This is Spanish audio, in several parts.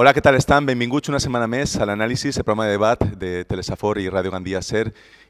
Hola, què tal estan? Benvinguts una setmana més a l'anàlisi, el programa de debat de Telesafor i Ràdio Gandia SER.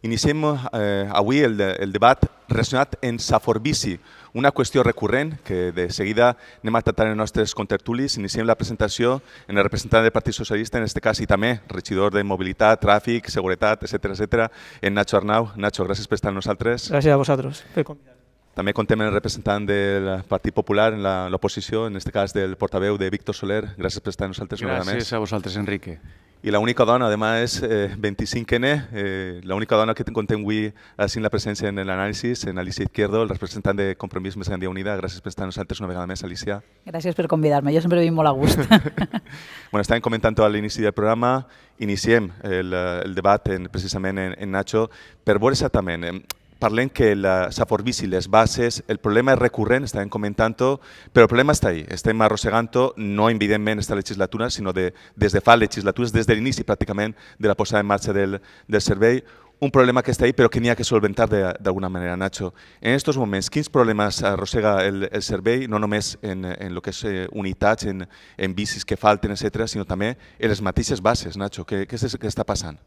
Iniciem eh, avui el, de, el debat relacionat en Saforbici, una qüestió recurrent que de seguida anem a tractar en els nostres contertulis. Iniciem la presentació en el representant del Partit Socialista, en aquest cas i també regidor de Mobilitat, Tràfic, Seguretat, etc etc, en Nacho Arnau. Nacho, gràcies per estar amb nosaltres. Gràcies a vosaltres per convidar també contem el representant del Partit Popular en l'oposició, en aquest cas del portaveu de Víctor Soler. Gràcies per estar amb nosaltres. Gràcies a vosaltres, Enrique. I l'única dona, a més, és eh, 25N, eh, l'única dona que contem avui així eh, la presència en l'anàlisi, en Alicia Izquierdo, el representant de Compromís Més Gandia Unida. Gràcies per estar amb nosaltres una vegada més, Alicia. Gràcies per convidar-me, jo sempre vinc molt a gust. bueno, estàvem comentant a l'inici del programa, iniciem el, el debat en, precisament en, en Nacho, per veure exactament, eh, parlem que s'afòrbissi les bases, el problema és recurrent, estàvem comentant però el problema està ahí, estem arrossegant-ho, no evidentment esta legislatura, sinó de, des de fa legislatures, des de l'inici pràcticament de la posada en marxa del, del servei, un problema que està ahí però que n'hi ha que solventar d'alguna manera, Nacho. En aquests moments, quins problemes arrossega el, el servei, no només en, en el que és eh, unitats, en, en bicis que falten, etcètera, sinó també en les mateixes bases, Nacho? Què, està passant?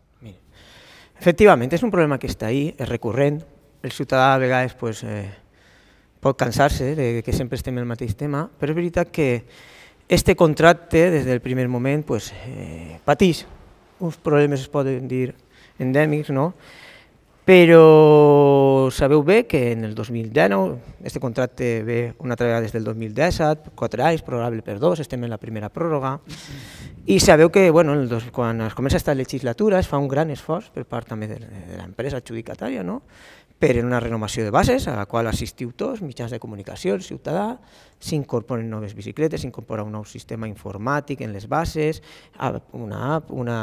efectivament, és un problema que està ahí, és recurrent, el ciudadano a pues, eh, cansarse de que siempre esté en el mateix tema, pero es verdad que este contrato, desde el primer momento, pues, eh, patís los problemas se poden dir, no? Pero sabeu ve que en el 2019, este contrato ve una altra desde el 2010 2017, 4 probable per dos, estem en la primera prórroga, y sabeu que bueno, cuando comienza quan es legislatura es un gran esfuerzo por parte también de, la empresa adjudicataria, no? per una renovació de bases a la qual assistiu tots, mitjans de comunicació, el ciutadà, s'incorporen noves bicicletes, s'incorpora un nou sistema informàtic en les bases, una app, una,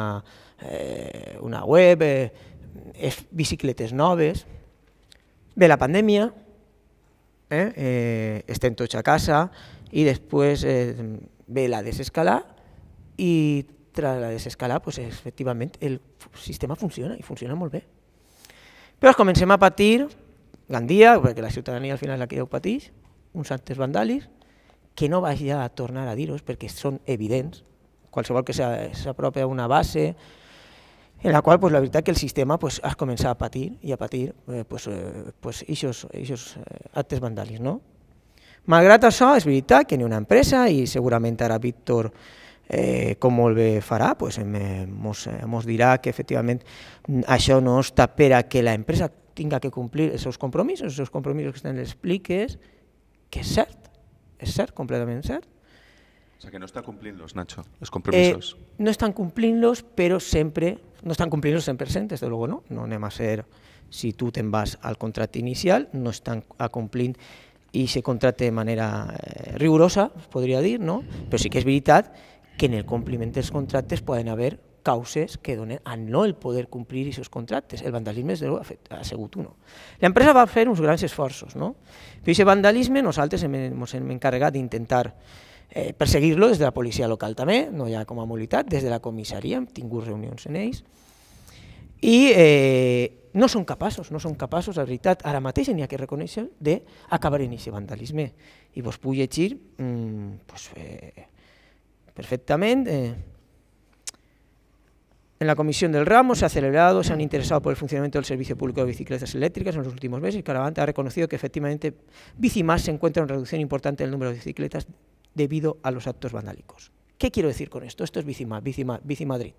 eh, una web, eh, bicicletes noves. Ve la pandèmia, eh, eh, estem tots a casa i després eh, ve la desescalar i tras la desescalar, pues, efectivament, el sistema funciona i funciona molt bé. Però comencem a patir, Gandia, perquè la ciutadania al final és la que ja ho pateix, uns actes vandalis, que no vaig ja a tornar a dir ho perquè són evidents, qualsevol que s'apropi a una base, en la qual pues, la veritat que el sistema pues, ha començat a patir i a patir eh, pues, eh, pues, eixos, eixos eh, actes vandalis. No? Malgrat això, és veritat que ni una empresa i segurament ara Víctor Eh, ¿Cómo lo hará? Pues, nos eh, dirá que efectivamente mm, això no está per que la empresa tenga que cumplir esos compromisos, esos compromisos que estan en les que es cert, es cert, completamente cert. O sea, que no está cumpliéndolos, Nacho, los eh, compromisos. no están cumpliéndolos, pero siempre, no están cumpliéndolos en presente, desde luego no, no anem a ser, si tú te vas al contrato inicial, no están a cumplir y se contrate de manera rigurosa, podría decir, no? Pero sí que es verdad que en el compliment dels contractes poden haver causes que donen a no el poder complir els seus contractes. El vandalisme és ha, fet, ha sigut un. L'empresa va fer uns grans esforços. No? Per aquest vandalisme nosaltres ens hem encarregat d'intentar eh, perseguir-lo des de la policia local també, no hi ha com a mobilitat, des de la comissaria, hem tingut reunions en ells, i eh, no són capaços, no són capaços, la veritat, ara mateix n'hi ha que reconèixer, d'acabar en aquest vandalisme. I vos puc llegir, mmm, pues, eh, perfectamente. En la comisión del ramo se ha acelerado, se han interesado por el funcionamiento del servicio público de bicicletas eléctricas en los últimos meses y Caravante ha reconocido que efectivamente BiciMás se encuentra en reducción importante del número de bicicletas debido a los actos vandálicos. ¿Qué quiero decir con esto? Esto es BiciMás, Bicimadrid.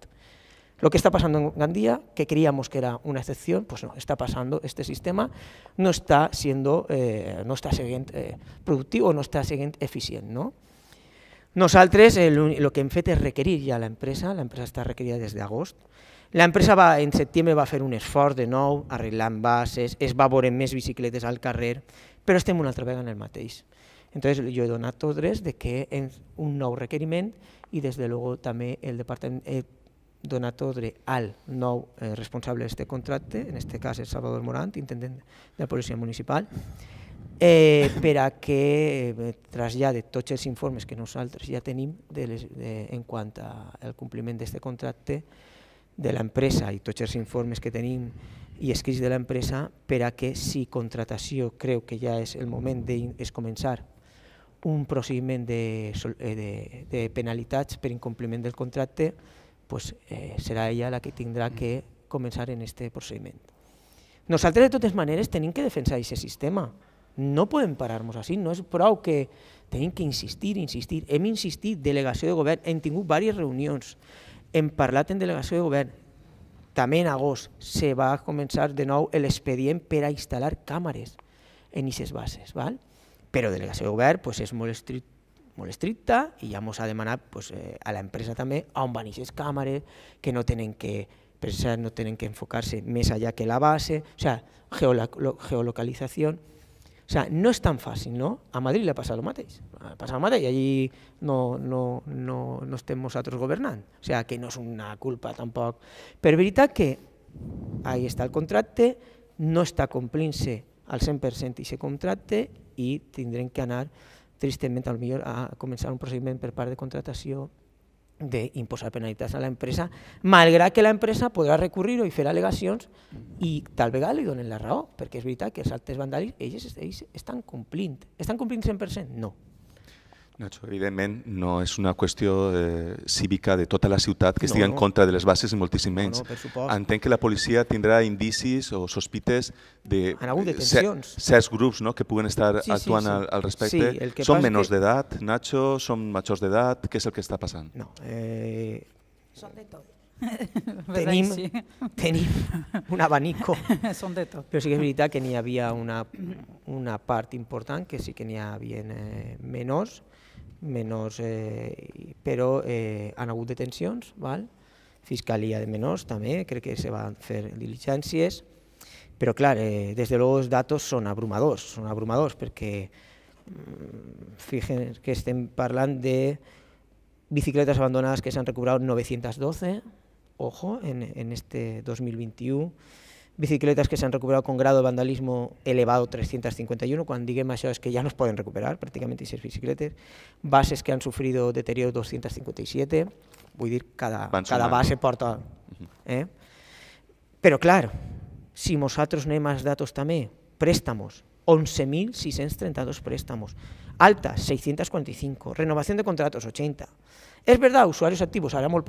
Lo que está pasando en Gandía, que creíamos que era una excepción, pues no, está pasando, este sistema no está siendo, eh, no está eh, productivo, no está siendo eficiente, ¿no? Nosaltres el, eh, el que hem fet és requerir ja l'empresa, l'empresa està requerida des d'agost. L'empresa en setembre va fer un esforç de nou, arreglant bases, es va veure més bicicletes al carrer, però estem una altra vegada en el mateix. Entonces jo he donat ordres de que és un nou requeriment i des de luego també el departament he donat ordre al nou eh, responsable d'aquest contracte, en aquest cas el Salvador Morant, intendent de la policia municipal, eh, per a que eh, trasllade tots els informes que nosaltres ja tenim de les, de, en quant al compliment d'aquest contracte de l'empresa i tots els informes que tenim i escrits de l'empresa per a que si contratació creu que ja és el moment de és començar un procediment de, eh, de, de penalitats per incompliment del contracte, pues, eh, serà ella la que tindrà que començar en aquest procediment. Nosaltres, de totes maneres, tenim que defensar aquest sistema. No podem parar-nos així, no és prou que tenim que insistir, insistir. Hem insistit, delegació de govern, hem tingut diverses reunions, hem parlat en delegació de govern, també en agost se va començar de nou l'expedient per a instal·lar càmeres en aquestes bases. Val? Però delegació de govern pues, és molt, estric, molt estricta i ja ens ha demanat pues, eh, a l'empresa també on van aquestes càmeres, que no tenen que pensar, no tenen que enfocar-se més allà que la base, o sea, geolo geolocalització. O sea, no es tan fácil, ¿no? A Madrid le pasa lo mateix. Passa el mateix, allí no, no, no, no estem nosaltres governant. O sea, que no és una culpa tampoc. Però veritat que ahí està el contracte, no està complint-se al 100% aquest contracte i tindrem que anar tristament millor a començar un procediment per part de contratació de imposar penalitats a la empresa, malgrat que la empresa podrà recurrir-ho i fer al·legacions i tal vegada li donen la raó, perquè és veritat que els actes vandalis ells, ells estan complint. Estan complint 100%? No. Nacho, evidentment no és una qüestió eh, cívica de tota la ciutat que estigui no, no. en contra de les bases i moltíssim menys. No, no, Entenc que la policia tindrà indicis o sospites de eh, certs, grups no, que puguen estar sí, actuant sí. Al, al respecte. Sí, el que són menors que... d'edat, Nacho, són majors d'edat, què és el que està passant? No, eh... Són de tot. tenim, tenim un abanico. Són de tot. Però sí que és veritat que n'hi havia una, una part important, que sí que n'hi havia eh, menors, Menos, eh, pero eh, han habido detenciones, ¿vale? Fiscalía de menos también, creo que se van a hacer però clar, eh, desde luego los datos son abrumados, son abrumados, porque mm, fíjense que están hablando de bicicletas abandonadas que se han recuperado 912, ojo, en, en este 2021, bicicletas que se han recuperado con grado de vandalismo elevado 351, cuando digo más es que ya nos pueden recuperar prácticamente seis bicicletas. bases que han sufrido deterioro 257, voy a cada, cada base por Eh? Pero claro, si no hay más datos también, préstamos, 11.632 préstamos, altas 645, renovación de contratos 80. Es verdad, usuarios activos, ahora muy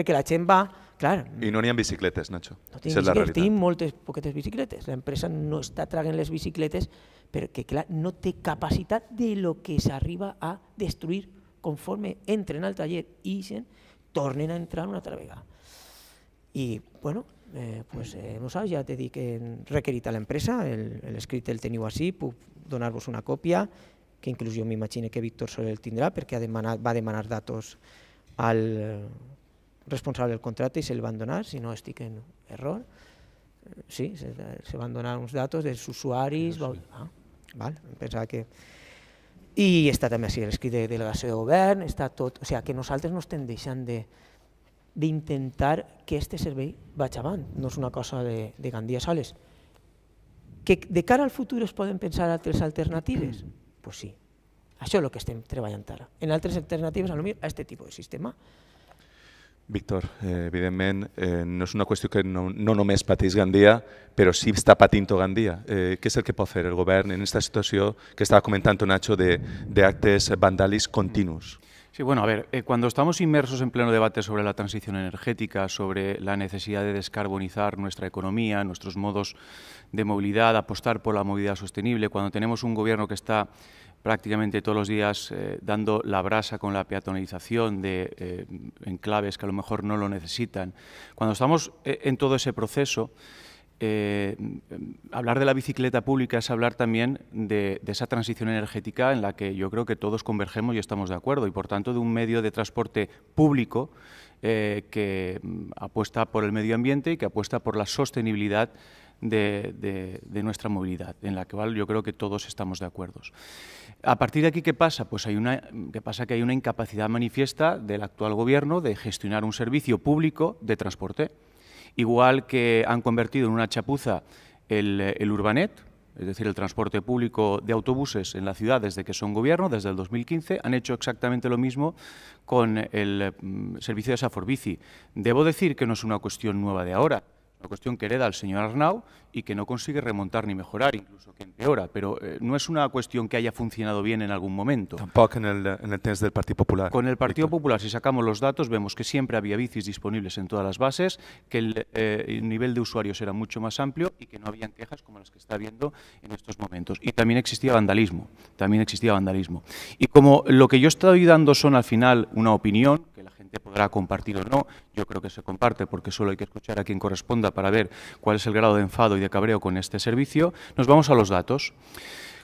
perquè la gent va... Clar, I no n'hi ha bicicletes, Nacho. No tenim bicicletes, tenim moltes poquetes bicicletes. L'empresa no està tragant les bicicletes perquè clar, no té capacitat de lo que s'arriba a destruir conforme entren al taller i ixen, tornen a entrar una altra vegada. I, bueno, eh, pues, eh, no nosaltres ja t'he dit que hem requerit a l'empresa, l'escrit el, el teniu així, puc donar-vos una còpia, que inclús jo m'imagino que Víctor Soler el tindrà perquè ha demanat, va demanar datos al, responsable del contracte i se li van donar, si no estic en error, eh, sí, se, se van donar uns datos dels usuaris, no, sí. ah, val, em pensava que... I està també així l'escrit de delegació de govern, està tot, o sigui, que nosaltres no estem deixant de, d'intentar que aquest servei vagi avant, no és una cosa de, de Gandia Sales. Que de cara al futur es poden pensar altres alternatives? Doncs pues sí, això és el que estem treballant ara. En altres alternatives, a lo potser a aquest tipus de sistema, Víctor, eh, evidentemente, eh, no es una cuestión que no, no només patís Gandia, pero sí está patinto gandía. ¿Qué Eh, què el que puede hacer el gobierno en esta situación que estaba comentando Nacho de actes vandalis continuos? Sí, bueno, a ver, eh, cuando estamos inmersos en pleno debate sobre la transición energética, sobre la necesidad de descarbonizar nuestra economía, nuestros modos de movilidad, apostar por la movilidad sostenible, cuando tenemos un gobierno que está prácticamente todos los días eh, dando la brasa con la peatonalización de eh, enclaves que a lo mejor no lo necesitan. Cuando estamos eh, en todo ese proceso, hablar de la bicicleta pública es hablar también de, esa transición energética en la que yo creo que todos convergemos y estamos de acuerdo, y por tanto de un medio de transporte público que mm, apuesta por el medio ambiente y que apuesta por la sostenibilidad de, nuestra movilidad, en la cual yo creo que todos estamos de acuerdo. A partir de aquí, ¿qué pasa? Pues hay una, pasa? Que hay una incapacidad manifiesta del actual gobierno de gestionar un servicio público de transporte. Igual que han convertido en una chapuza el, Urbanet, es decir, el transporte público de autobuses en la ciudad desde que son gobierno, desde el 2015, han hecho exactamente lo mismo con el mm, servicio de Saforbici. Debo decir que no es una cuestión nueva de ahora. Una cuestión que hereda al señor Arnau y que no consigue remontar ni mejorar, incluso que empeora, pero eh, no es una cuestión que haya funcionado bien en algún momento. Tampoco en el, test del Partido Popular. Con el Partido Popular, si sacamos los datos, vemos que siempre había bicis disponibles en todas las bases, que eh, el, nivel de usuarios era mucho más amplio y que no habían quejas como las que está habiendo en estos momentos. Y también existía vandalismo, también existía vandalismo. Y como lo que yo estoy dando son al final una opinión, que se podrá compartir o no. Yo creo que se comparte porque solo hay que escuchar a quien corresponda para ver cuál es el grado de enfado y de cabreo con este servicio. Nos vamos a los datos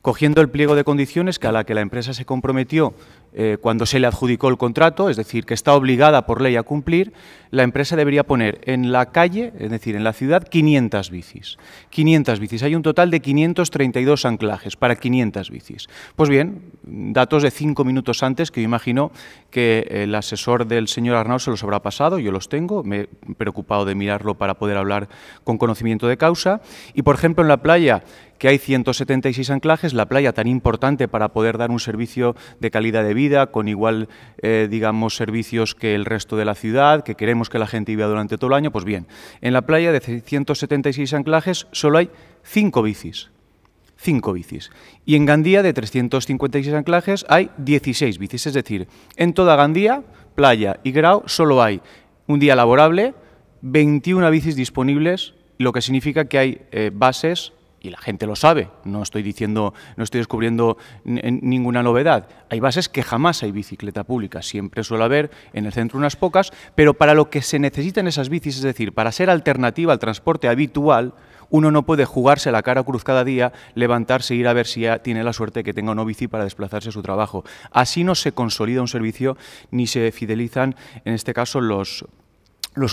cogiendo el pliego de condiciones que a la que la empresa se comprometió eh, cuando se le adjudicó el contrato, es decir, que está obligada por ley a cumplir, la empresa debería poner en la calle, es decir, en la ciudad, 500 bicis. 500 bicis. Hay un total de 532 anclajes para 500 bicis. Pues bien, datos de cinco minutos antes que yo imagino que el asesor del señor Arnaud se los habrá pasado, yo los tengo, me he preocupado de mirarlo para poder hablar con conocimiento de causa. Y, por ejemplo, en la playa que hay 176 anclajes, la playa tan importante para poder dar un servicio de calidad de vida, con igual, eh, digamos, servicios que el resto de la ciudad, que queremos que la gente viva durante todo el año, pues bien, en la playa de 176 anclajes solo hay 5 bicis. 5 bicis. Y en Gandía, de 356 anclajes, hay 16 bicis. Es decir, en toda Gandía, playa y Grau solo hay un día laborable, 21 bicis disponibles, lo que significa que hay eh, bases y la gente lo sabe, no estoy diciendo, no estoy descubriendo ninguna novedad. Hay bases que jamás hay bicicleta pública, siempre suele haber en el centro unas pocas, pero para lo que se necesitan esas bicis, es decir, para ser alternativa al transporte habitual, uno no puede jugarse la cara cruz cada día, levantarse e ir a ver si ya tiene la suerte que tenga una bici para desplazarse a su trabajo. Así no se consolida un servicio ni se fidelizan, en este caso, los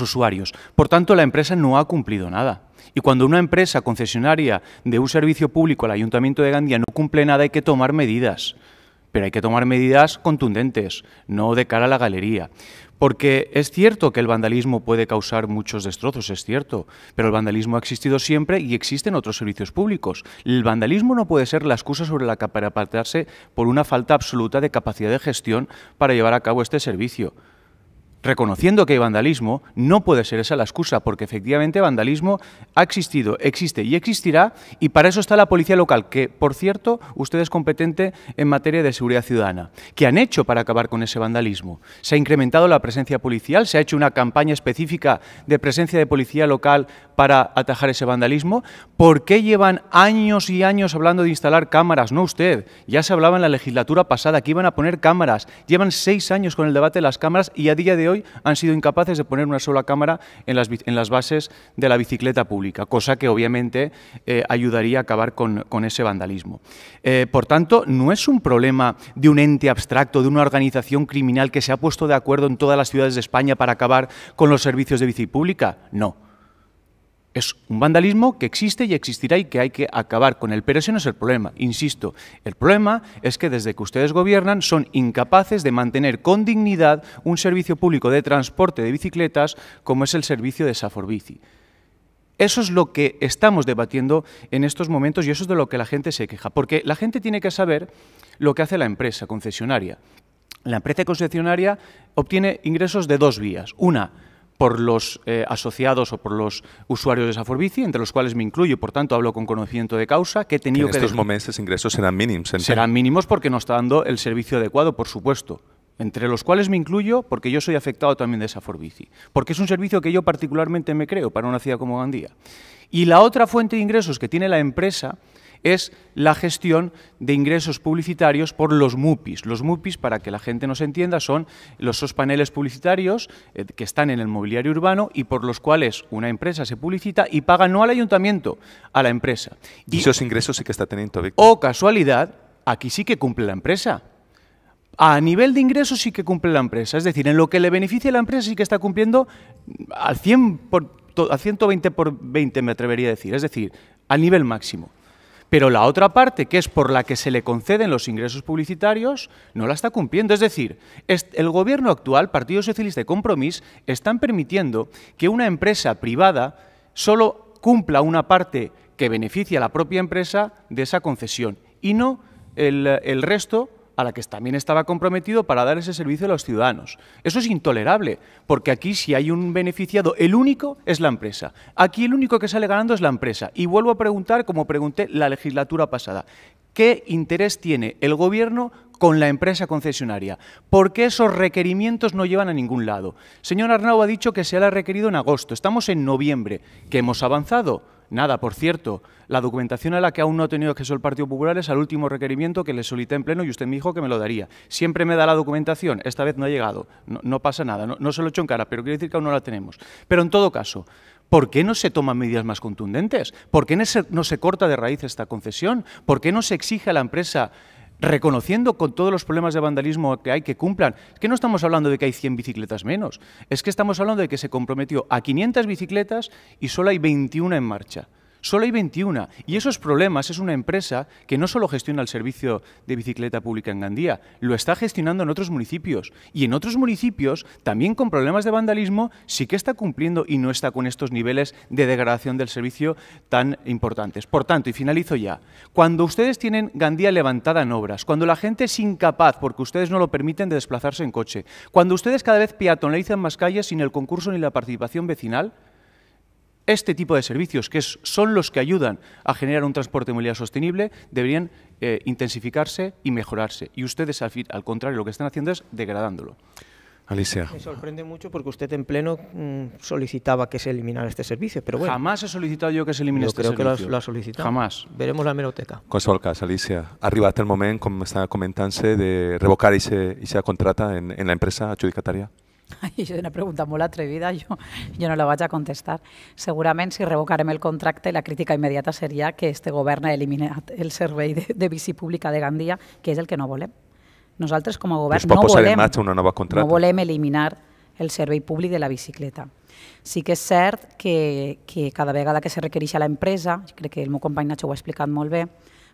usuarios. Por tanto, la empresa no ha cumplido nada. Y cuando una empresa concesionaria de un servicio público, al Ayuntamiento de Gandía, no cumple nada, hay que tomar medidas. Pero hay que tomar medidas contundentes, no de cara a la galería. Porque es cierto que el vandalismo puede causar muchos destrozos, es cierto, pero el vandalismo ha existido siempre y existen otros servicios públicos. El vandalismo no puede ser la excusa sobre la que para apartarse por una falta absoluta de capacidad de gestión para llevar a cabo este servicio reconociendo que hay vandalismo, no puede ser esa la excusa, porque efectivamente vandalismo ha existido, existe y existirá, y para eso está la policía local, que, por cierto, usted es competente en materia de seguridad ciudadana. ¿Qué han hecho para acabar con ese vandalismo? Se ha incrementado la presencia policial, se ha hecho una campaña específica de presencia de policía local para atajar ese vandalismo? ¿Por qué llevan años y años hablando de instalar cámaras? No usted, ya se hablaba en la legislatura pasada que iban a poner cámaras. Llevan seis años con el debate de las cámaras y a día de hoy han sido incapaces de poner una sola cámara en las, en las bases de la bicicleta pública, cosa que obviamente eh, ayudaría a acabar con, ese vandalismo. Eh, por tanto, no es un problema de un ente abstracto, de una organización criminal que se ha puesto de acuerdo en todas las ciudades de España para acabar con los servicios de bici pública. No es un vandalismo que existe y existirá y que hay que acabar con él. Pero ese no es el problema, insisto. El problema es que desde que ustedes gobiernan son incapaces de mantener con dignidad un servicio público de transporte de bicicletas como es el servicio de Saforbici. Eso es lo que estamos debatiendo en estos momentos y eso es de lo que la gente se queja. Porque la gente tiene que saber lo que hace la empresa concesionaria. La empresa concesionaria obtiene ingresos de dos vías. Una, por los eh, asociados o por los usuarios de esa forbici entre los cuales me incluyo, por tanto hablo con conocimiento de causa, que he tenido que... En estos momentos ingresos serán mínimos. Serán mínimos porque no está dando el servicio adecuado, por supuesto entre los cuales me incluyo porque yo soy afectado también de esa Forbici, porque es un servicio que yo particularmente me creo para una ciudad como Gandía. Y la otra fuente de ingresos que tiene la empresa es la gestión de ingresos publicitarios por los MUPIs. Los MUPIs, para que la gente nos entienda, son los dos paneles publicitarios eh, que están en el mobiliario urbano y por los cuales una empresa se publicita y paga no al ayuntamiento, a la empresa. Y, esos ingresos sí que está teniendo O casualidad, aquí sí que cumple la empresa. A nivel de ingresos sí que cumple la empresa, es decir, en lo que le beneficia a la empresa sí que está cumpliendo al 100 por, a 120 por 20 me atrevería a decir, es decir, a nivel máximo pero la otra parte, que es por la que se le conceden los ingresos publicitarios, no la está cumpliendo. Es decir, el gobierno actual, Partido Socialista y Compromís, están permitiendo que una empresa privada solo cumpla una parte que beneficia a la propia empresa de esa concesión y no el resto a la que también estaba comprometido para dar ese servicio a los ciudadanos. Eso es intolerable, porque aquí si hay un beneficiado, el único es la empresa. Aquí el único que sale ganando es la empresa. Y vuelvo a preguntar, como pregunté la legislatura pasada, ¿qué interés tiene el Gobierno con la empresa concesionaria? ¿Por qué esos requerimientos no llevan a ningún lado? Señor Arnau ha dicho que se le ha requerido en agosto, estamos en noviembre, que hemos avanzado Nada, por cierto, la documentación a la que aún no ha tenido acceso el Partido Popular es al último requerimiento que le solicité en pleno y usted me dijo que me lo daría. Siempre me da la documentación, esta vez no ha llegado, no, pasa nada, no, se lo echo en cara, pero quiere decir que aún no la tenemos. Pero en todo caso, ¿Por qué no se toman medidas más contundentes? ¿Por qué no se, corta de raíz esta concesión? ¿Por qué no se exige a la empresa reconociendo con todos los problemas de vandalismo que hay que cumplan. Es que no estamos hablando de que hay 100 bicicletas menos, es que estamos hablando de que se comprometió a 500 bicicletas y solo hay 21 en marcha. Solo hay 21. Y esos problemas es una empresa que no solo gestiona el servicio de bicicleta pública en Gandía, lo está gestionando en otros municipios. Y en otros municipios, también con problemas de vandalismo, sí que está cumpliendo y no está con estos niveles de degradación del servicio tan importantes. Por tanto, y finalizo ya, cuando ustedes tienen Gandía levantada en obras, cuando la gente es incapaz, porque ustedes no lo permiten, de desplazarse en coche, cuando ustedes cada vez peatonalizan más calles sin el concurso ni la participación vecinal, este tipo de servicios, que son los que ayudan a generar un transporte de movilidad sostenible, deberían eh, intensificarse y mejorarse. Y ustedes, al, contrario, lo que están haciendo es degradándolo. Alicia. Me sorprende mucho porque usted en pleno mm, solicitaba que se eliminara este servicio, pero bueno. Jamás he solicitado yo que se elimine este servicio. servicio. creo que lo ha, Jamás. Veremos la meroteca. Consolcas, Alicia. Arriba hasta el momento, como está comentándose, de revocar y se, y se contrata en, en la empresa adjudicataria. Ai, és una pregunta molt atrevida, jo, jo no la vaig a contestar. Segurament, si revocarem el contracte, la crítica immediata seria que este govern ha eliminat el servei de, de bici pública de Gandia, que és el que no volem. Nosaltres, com a govern, no volem, una nova no volem eliminar el servei públic de la bicicleta. Sí que és cert que, que cada vegada que se requereix a l'empresa, crec que el meu company Nacho ho ha explicat molt bé,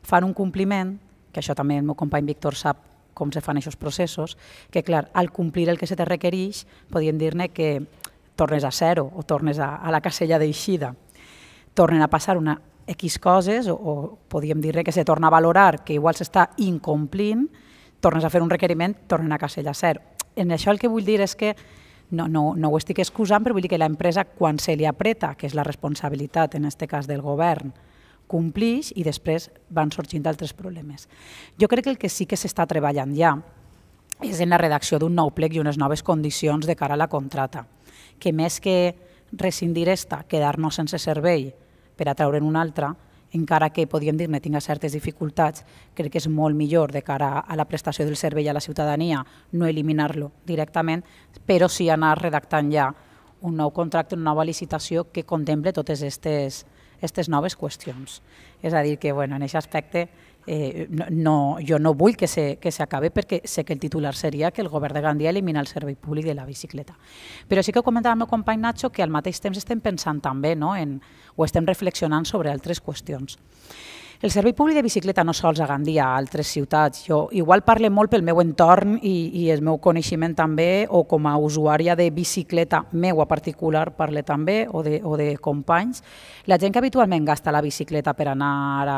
fan un compliment, que això també el meu company Víctor sap com se fan aquests processos, que clar, al complir el que se te requereix, podien dir-ne que tornes a zero o tornes a, a la casella d'eixida. Tornen a passar una X coses o, o podríem dir que se torna a valorar que igual s'està incomplint, tornes a fer un requeriment, tornen a casella zero. En això el que vull dir és que no, no, no ho estic excusant, però vull dir que l'empresa, quan se li apreta, que és la responsabilitat, en aquest cas del govern, complix i després van sorgint altres problemes. Jo crec que el que sí que s'està treballant ja és en la redacció d'un nou plec i unes noves condicions de cara a la contrata, que més que rescindir esta, quedar-nos sense servei per a treure'n altra, encara que podríem dir-ne tinga certes dificultats, crec que és molt millor de cara a la prestació del servei a la ciutadania no eliminar-lo directament, però sí anar redactant ja un nou contracte, una nova licitació que contemple totes aquestes, aquestes noves qüestions. És a dir, que bueno, en aquest aspecte eh, no, no, jo no vull que s'acabi perquè sé que el titular seria que el govern de Gandia elimina el servei públic de la bicicleta. Però sí que comentava el meu company Nacho que al mateix temps estem pensant també no, en, o estem reflexionant sobre altres qüestions. El servei públic de bicicleta no sols a Gandia, a altres ciutats. Jo igual parle molt pel meu entorn i, i el meu coneixement també, o com a usuària de bicicleta meua particular parle també, o de, o de companys. La gent que habitualment gasta la bicicleta per anar a,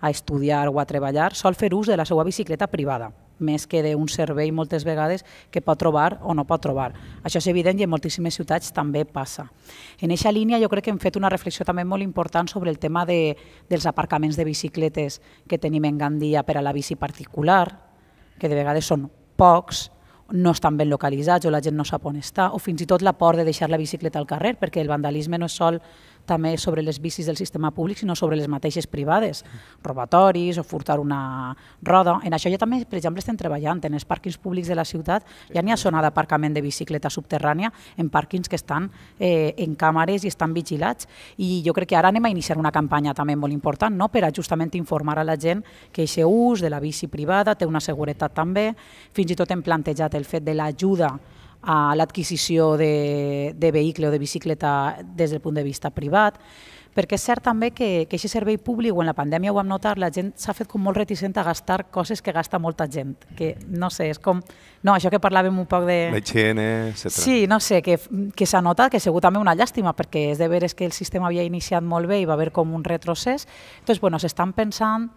a estudiar o a treballar sol fer ús de la seva bicicleta privada més que d'un servei moltes vegades que pot trobar o no pot trobar. Això és evident i en moltíssimes ciutats també passa. En aquesta línia jo crec que hem fet una reflexió també molt important sobre el tema de, dels aparcaments de bicicletes que tenim en Gandia per a la bici particular, que de vegades són pocs, no estan ben localitzats o la gent no sap on està, o fins i tot la por de deixar la bicicleta al carrer, perquè el vandalisme no és sol també sobre les vicis del sistema públic, sinó sobre les mateixes privades, robatoris o furtar una roda. En això ja també, per exemple, estem treballant. En els pàrquings públics de la ciutat ja n'hi ha zona d'aparcament de bicicleta subterrània en pàrquings que estan eh, en càmeres i estan vigilats. I jo crec que ara anem a iniciar una campanya també molt important no? per a justament informar a la gent que aquest ús de la bici privada té una seguretat també. Fins i tot hem plantejat el fet de l'ajuda a l'adquisició de, de vehicle o de bicicleta des del punt de vista privat, perquè és cert també que, que aquest servei públic, o en la pandèmia ho vam notar, la gent s'ha fet com molt reticent a gastar coses que gasta molta gent, que no sé, és com... No, això que parlàvem un poc de... La gent, etcètera. Sí, no sé, que, que s'ha notat, que segur també una llàstima, perquè és de veres que el sistema havia iniciat molt bé i va haver com un retrocés. Entonces, bueno, s'estan pensant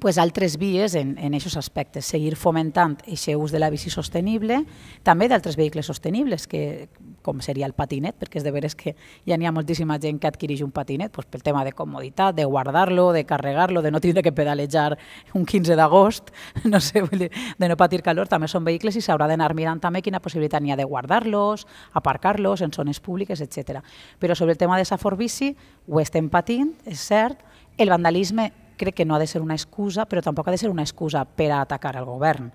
pues, altres vies en, en aquests aspectes, seguir fomentant aquest ús de la bici sostenible, també d'altres vehicles sostenibles, que, com seria el patinet, perquè és de veres que ja n'hi ha moltíssima gent que adquireix un patinet pues, pel tema de comoditat, de guardar-lo, de carregar-lo, de no tindre que pedalejar un 15 d'agost, no sé, de no patir calor, també són vehicles i s'haurà d'anar mirant també quina possibilitat n'hi ha de guardar-los, aparcar-los en zones públiques, etc. Però sobre el tema de Safor Bici ho estem patint, és cert, el vandalisme crec que no ha de ser una excusa, però tampoc ha de ser una excusa per a atacar el govern.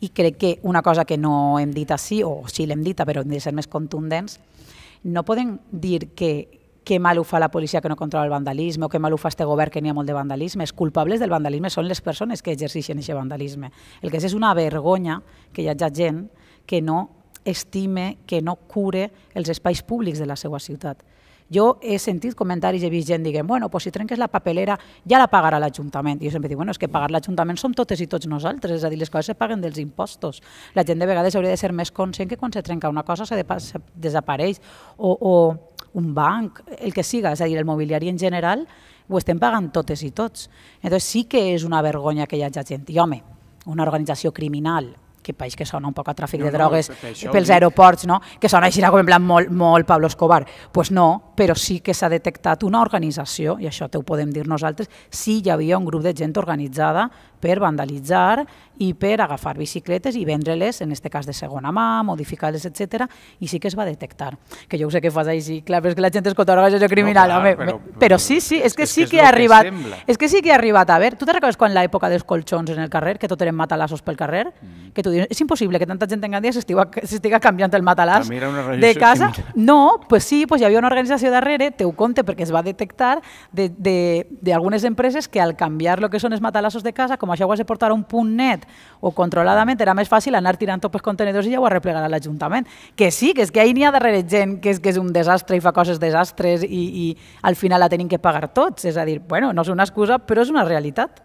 I crec que una cosa que no hem dit així, o sí l'hem dita, però hem de ser més contundents, no podem dir que que mal ho fa la policia que no controla el vandalisme o que mal ho fa este govern que n'hi ha molt de vandalisme. Els culpables del vandalisme són les persones que exerceixen aquest vandalisme. El que és és una vergonya que hi hagi gent que no estime, que no cure els espais públics de la seva ciutat. Jo he sentit comentaris i he vist gent dient, bueno, pues si trenques la papelera ja la pagarà l'Ajuntament. I jo sempre dic, bueno, és que pagar l'Ajuntament som totes i tots nosaltres, és a dir, les coses se paguen dels impostos. La gent de vegades hauria de ser més conscient que quan se trenca una cosa se, de, se desapareix o, o un banc, el que siga, és a dir, el mobiliari en general, ho estem pagant totes i tots. Llavors sí que és una vergonya que hi hagi gent. I home, una organització criminal que país que sona un poc a tràfic no, de drogues no, això, pels aeroports, no? que sona així com en plan molt, molt Pablo Escobar. Doncs pues no, però sí que s'ha detectat una organització, i això te ho podem dir nosaltres, sí hi havia un grup de gent organitzada per vandalitzar i per agafar bicicletes i vendre-les, en este cas de segona mà, modificar-les, etc. I sí que es va detectar. Que jo sé que fas així, clar, però és que la gent escolta ara això criminal. No, clar, home, però, però, però, sí, sí, és que és sí que, que, que ha arribat. Que és que sí que ha arribat. A veure, tu te'n recordes quan l'època dels colxons en el carrer, que tot eren matalassos pel carrer? Mm. Que tu dius, és impossible que tanta gent tenga Gandia s'estiga, s'estiga canviant el matalàs de casa. Criminal. No, pues sí, pues hi havia una organització darrere, teu conte, perquè es va detectar d'algunes de, de, de empreses que al canviar lo que són els matalassos de casa, com com això ho has de portar a un punt net o controladament, era més fàcil anar tirant tots els contenidors i ja ho arreplegar a l'Ajuntament. Que sí, que és que ahir n'hi ha darrere gent que és, que és un desastre i fa coses desastres i, i al final la tenim que pagar tots. És a dir, bueno, no és una excusa, però és una realitat.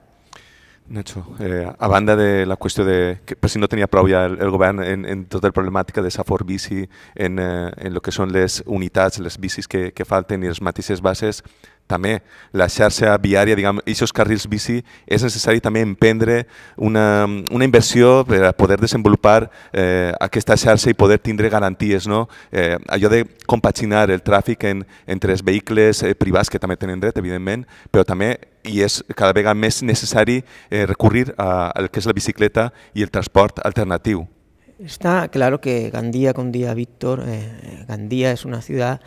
Nacho, eh, a banda de la qüestió de... Que, per si no tenia prou ja el, el govern en, en tota la problemàtica de Safor Bici, en, eh, en el que són les unitats, les bicis que, que falten i les mateixes bases, també la xarxa viària, diguem, aquests carrils bici, és necessari també emprendre una, una inversió per a poder desenvolupar eh, aquesta xarxa i poder tindre garanties. No? Eh, allò de compaginar el tràfic en, entre els vehicles eh, privats, que també tenen dret, evidentment, però també y es cada vez más necesario eh, recurrir a lo que es la bicicleta y el transporte alternativo. Está claro que Gandía, con día Víctor, eh, Gandía es una ciudad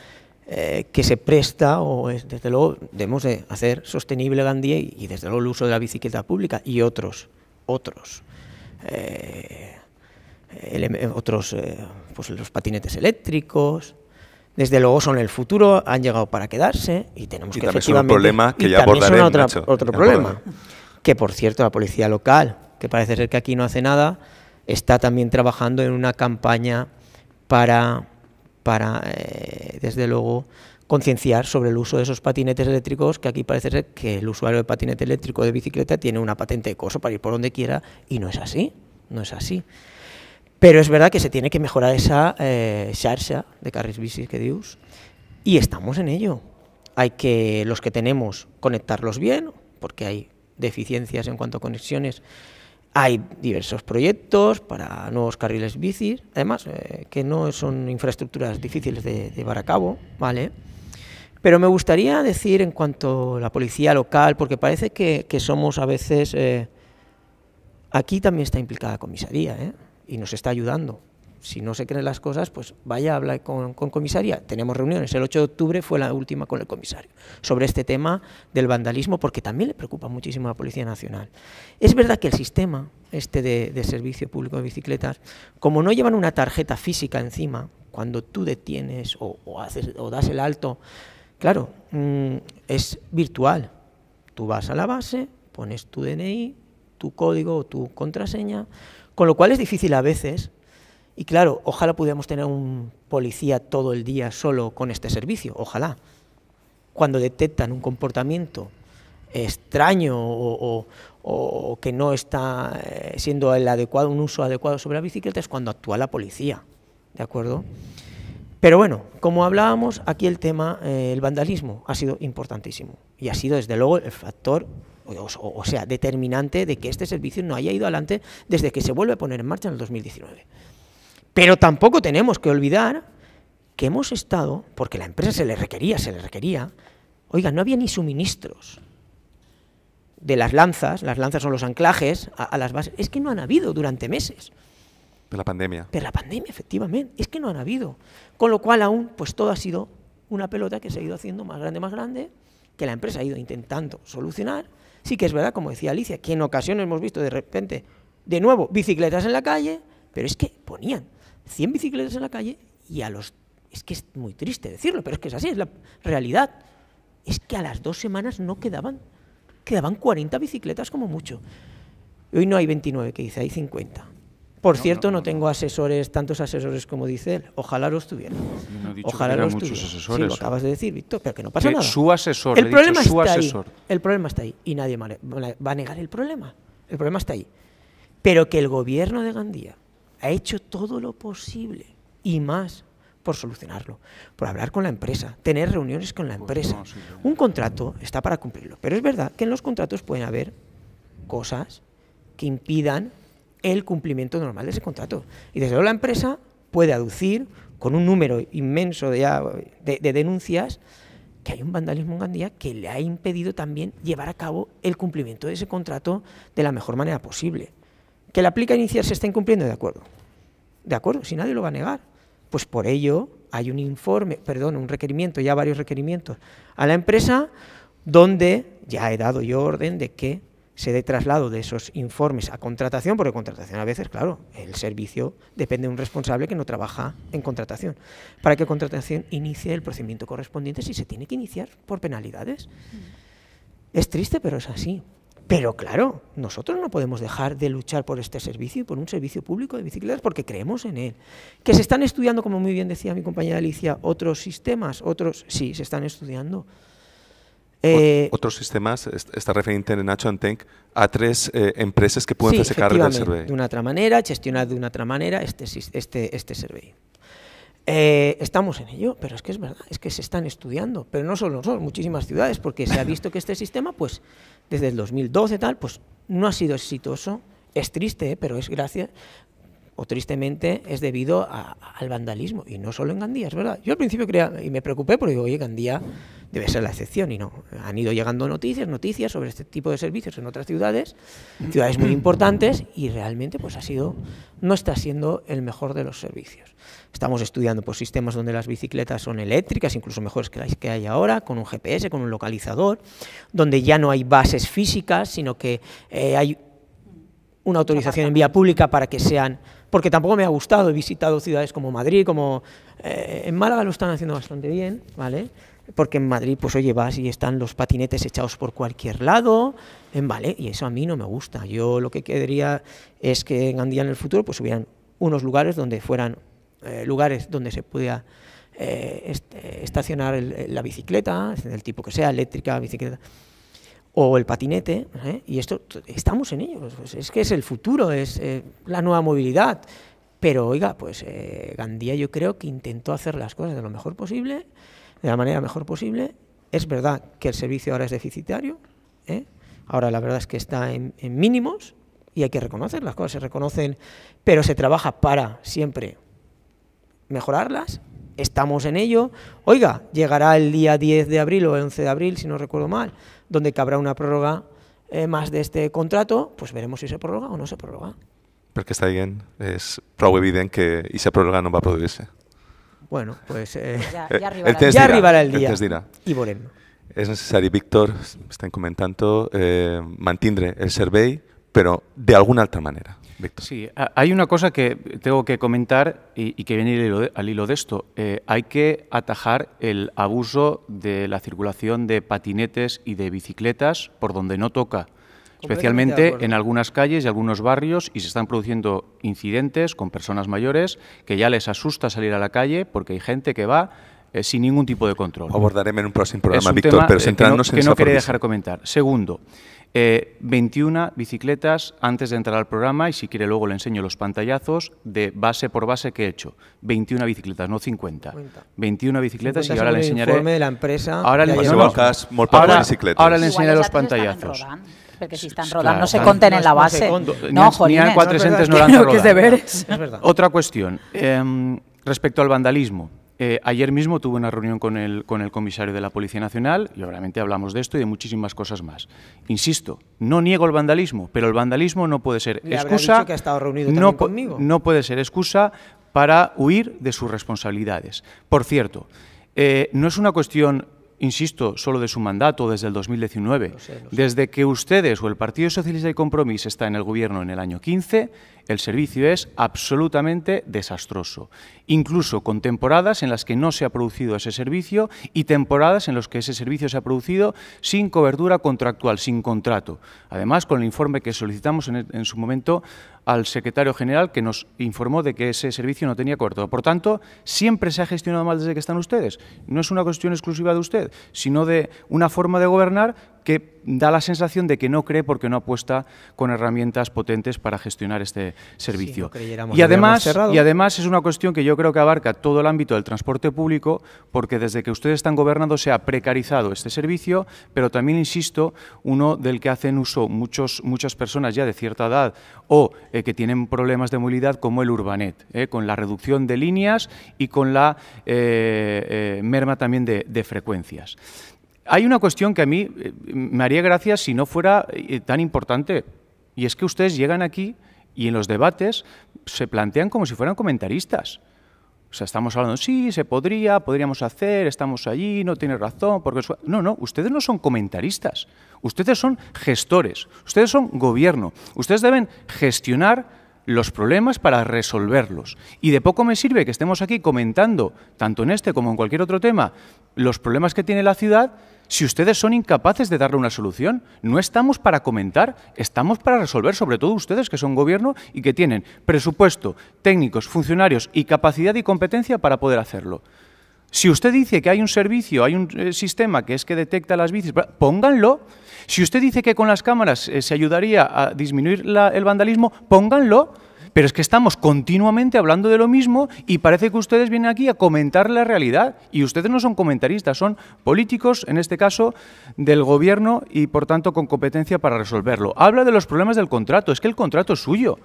eh, que se presta, o desde luego debemos de hacer sostenible Gandía y, desde luego el uso de la bicicleta pública y otros, otros. otros, pues los patinetes eléctricos, desde luego son el futuro, han llegado para quedarse y tenemos que también un problema que otro problema. Que por cierto, la policía local, que parece ser que aquí no hace nada, está también trabajando en una campaña para, para eh, desde luego, concienciar sobre el uso de esos patinetes eléctricos, que aquí parece ser que el usuario de patinete eléctrico de bicicleta tiene una patente de coso para ir por donde quiera y no es así, no es así. Pero es verdad que se tiene que mejorar esa eh, de carriles bici que Dios, y estamos en ello. Hay que, los que tenemos, conectarlos bien, porque hay deficiencias en cuanto a conexiones. Hay diversos proyectos para nuevos carriles bici, además, eh, que no son infraestructuras difíciles de llevar a cabo, ¿vale? Pero me gustaría decir en cuanto a la policía local, porque parece que, somos a veces... Eh, aquí también está implicada la comisaría, ¿eh? y nos está ayudando. Si no se creen las cosas, pues vaya a hablar con, con comisaría. Tenemos reuniones. El 8 de octubre fue la última con el comisario sobre este tema del vandalismo, porque también le preocupa muchísimo a la Policía Nacional. Es verdad que el sistema este de, servicio público de bicicletas, como no llevan una tarjeta física encima, cuando tú detienes o, haces, o das el alto, claro, mm, es virtual. Tú vas a la base, pones tu DNI, tu código o tu contraseña, con lo cual es difícil a veces, y claro, ojalá pudiéramos tener un policía todo el día solo con este servicio, ojalá. Cuando detectan un comportamiento extraño o, que no está eh, siendo el adecuado, un uso adecuado sobre la bicicleta, es cuando actúa la policía, ¿de acuerdo? Pero bueno, como hablábamos, aquí el tema, eh, el vandalismo, ha sido importantísimo y ha sido desde luego el factor o, sea, determinante de que este servicio no haya ido adelante desde que se vuelve a poner en marcha en el 2019. Pero tampoco tenemos que olvidar que hemos estado, porque la empresa se le requería, se le requería, oiga, no había ni suministros de las lanzas, las lanzas son los anclajes a, las bases, es que no han habido durante meses. De la pandemia. De la pandemia, efectivamente, es que no han habido. Con lo cual aún, pues todo ha sido una pelota que se ha ido haciendo más grande, más grande, que la empresa ha ido intentando solucionar Sí que es verdad, como decía Alicia, que en ocasiones hemos visto de repente, de nuevo, bicicletas en la calle, pero es que ponían 100 bicicletas en la calle y a los... Es que es muy triste decirlo, pero es que es así, es la realidad. Es que a las dos semanas no quedaban, quedaban 40 bicicletas como mucho. Hoy no hay 29, que dice, hay 50. Por cierto, no, tengo asesores, tantos asesores como dice él. Ojalá los tuviera. Ojalá que los muchos asesores. lo acabas de decir, Víctor, pero que no pasa nada. Su asesor, el problema está ahí. El problema está ahí y nadie va a negar el problema. El problema está ahí. Pero que el gobierno de Gandía ha hecho todo lo posible y más por solucionarlo, por hablar con la empresa, tener reuniones con la pues empresa. Un contrato está para cumplirlo, pero es verdad que en los contratos pueden haber cosas que impidan el cumplimiento normal de ese contrato. Y desde luego la empresa puede aducir, con un número inmenso ah, de, denuncias, que hay un vandalismo en Gandía que le ha impedido también llevar a cabo el cumplimiento de ese contrato de la mejor manera posible. ¿Que la aplica inicial se está incumpliendo? De acuerdo. De acuerdo, si nadie lo va a negar. Pues por ello hay un informe, perdón, un requerimiento, ya varios requerimientos a la empresa, donde ya he dado yo orden de que se dé traslado de esos informes a contratación, porque contratación a veces, claro, el servicio depende de un responsable que no trabaja en contratación, para que contratación inicie el procedimiento correspondiente si se tiene que iniciar por penalidades. Mm. Es triste, pero es así. Pero claro, nosotros no podemos dejar de luchar por este servicio y por un servicio público de bicicletas porque creemos en él. Que se están estudiando, como muy bien decía mi compañera Alicia, otros sistemas, otros, sí, se están estudiando. Eh, otros sistemas está referente en Nacho Antenc a tres eh, empresas que pueden sí, hacerse cargo De una otra manera, gestionar de una otra manera este, este, este survey. Eh, estamos en ello, pero es que es verdad, es que se están estudiando, pero no solo nosotros, muchísimas ciudades, porque se ha visto que este sistema, pues desde el 2012 tal, pues no ha sido exitoso. Es triste, pero es gracias, o tristemente es debido al vandalismo, y no solo en Gandía, es verdad. Yo al principio creía, y me preocupé porque digo, oye, Gandía debe ser la excepción, y no. Han ido llegando noticias, noticias sobre este tipo de servicios en otras ciudades, ciudades muy importantes, y realmente pues ha sido, no está siendo el mejor de los servicios. Estamos estudiando pues, sistemas donde las bicicletas son eléctricas, incluso mejores que las que hay ahora, con un GPS, con un localizador, donde ya no hay bases físicas, sino que eh, hay una autorización en vía pública para que sean porque tampoco me ha gustado. He visitado ciudades como Madrid, como eh, en Málaga lo están haciendo bastante bien, ¿vale? Porque en Madrid, pues oye, vas y están los patinetes echados por cualquier lado, en, ¿vale? Y eso a mí no me gusta. Yo lo que querría es que en Andía en el futuro pues hubieran unos lugares donde fueran eh, lugares donde se pudiera eh, estacionar la bicicleta, del tipo que sea, eléctrica, bicicleta, o el patinete, ¿eh? y esto estamos en ello, pues, es que es el futuro, es eh, la nueva movilidad. Pero oiga, pues eh, Gandía yo creo que intentó hacer las cosas de lo mejor posible, de la manera mejor posible. Es verdad que el servicio ahora es deficitario, ahora la verdad es que está en, en mínimos y hay que reconocer, las cosas se reconocen, pero se trabaja para siempre mejorarlas, estamos en ello. Oiga, llegará el día 10 de abril o 11 de abril, si no recuerdo mal, donde cabrá una prórroga eh, más de este contrato, pues veremos si se prorroga o no se prorroga. Porque está bien, es probable evident que y se prorroga no va a producirse. Bueno, pues eh, ya ya, eh, el, día. y el Y y volvemos. Víctor, estem comentando eh, mantindre el pero de alguna altra manera. Sí, hay una cosa que tengo que comentar y, que viene al hilo de, esto. Eh, hay que atajar el abuso de la circulación de patinetes y de bicicletas por donde no toca, especialmente en algunas calles y algunos barrios y se están produciendo incidentes con personas mayores que ya les asusta salir a la calle porque hay gente que va eh, sin ningún tipo de control. Abordaremos en un próximo programa, Víctor, pero eh, que no, que no quería dejar comentar. Segundo, 21 eh, bicicletas antes de entrar al programa y si quiere luego le enseño los pantallazos de base por base que he hecho. 21 bicicletas, no 50. 21 bicicletas y ahora le enseñaré... de la empresa. Ahora le, enseñaré los pantallazos. Porque si están rodando, no se conten en la base. No, no no, es verdad, Otra cuestión. Em, respecto al vandalismo. Eh, ayer mismo tuve una reunión con el, con el comisario de la Policía Nacional y obviamente hablamos de esto y de muchísimas cosas más. Insisto, no niego el vandalismo, pero el vandalismo no puede ser excusa. Que estado reunido conmigo. puede ser excusa para huir de sus responsabilidades. Por cierto, eh, no es una cuestión insisto, solo de su mandato desde el 2019. Desde que ustedes o el Partido Socialista y Compromiso está en el gobierno en el año 15, el servicio es absolutamente desastroso. Incluso con temporadas en las que no se ha producido ese servicio y temporadas en las que ese servicio se ha producido sin cobertura contractual, sin contrato. Además, con el informe que solicitamos en, en su momento al secretario general que nos informó de que ese servicio no tenía corto. Por tanto, siempre se ha gestionado mal desde que están ustedes. No es una cuestión exclusiva de usted, sino de una forma de gobernar que da la sensación de que no cree porque no apuesta con herramientas potentes para gestionar este servicio. y, además, y además es una cuestión que yo creo que abarca todo el ámbito del transporte público, porque desde que ustedes están gobernando se ha precarizado este servicio, pero también, insisto, uno del que hacen uso muchos, muchas personas ya de cierta edad o eh, que tienen problemas de movilidad como el Urbanet, eh, con la reducción de líneas y con la eh, merma también de frecuencias. Hay una cuestión que a mí eh, me haría gracia si no fuera eh, tan importante, y es que ustedes llegan aquí y en los debates se plantean como si fueran comentaristas. O sea, estamos hablando, sí, se podría, podríamos hacer, estamos allí, no tiene razón, porque... No, no, ustedes no son comentaristas, ustedes son gestores, ustedes son gobierno, ustedes deben gestionar los problemas para resolverlos. Y de poco me sirve que estemos aquí comentando, tanto en este como en cualquier otro tema, los problemas que tiene la ciudad si ustedes son incapaces de darle una solución, no estamos para comentar, estamos para resolver, sobre todo ustedes que son gobierno y que tienen presupuesto, técnicos, funcionarios y capacidad y competencia para poder hacerlo. Si usted dice que hay un servicio, hay un eh, sistema que es que detecta las bicis, pónganlo. Si usted dice que con las cámaras eh, se ayudaría a disminuir el vandalismo, pónganlo. Pero es que estamos continuamente hablando de lo mismo y parece que ustedes vienen aquí a comentar la realidad. Y ustedes no son comentaristas, son políticos, en este caso, del gobierno y por tanto con competencia para resolverlo. Habla de los problemas del contrato, es que el contrato es suyo.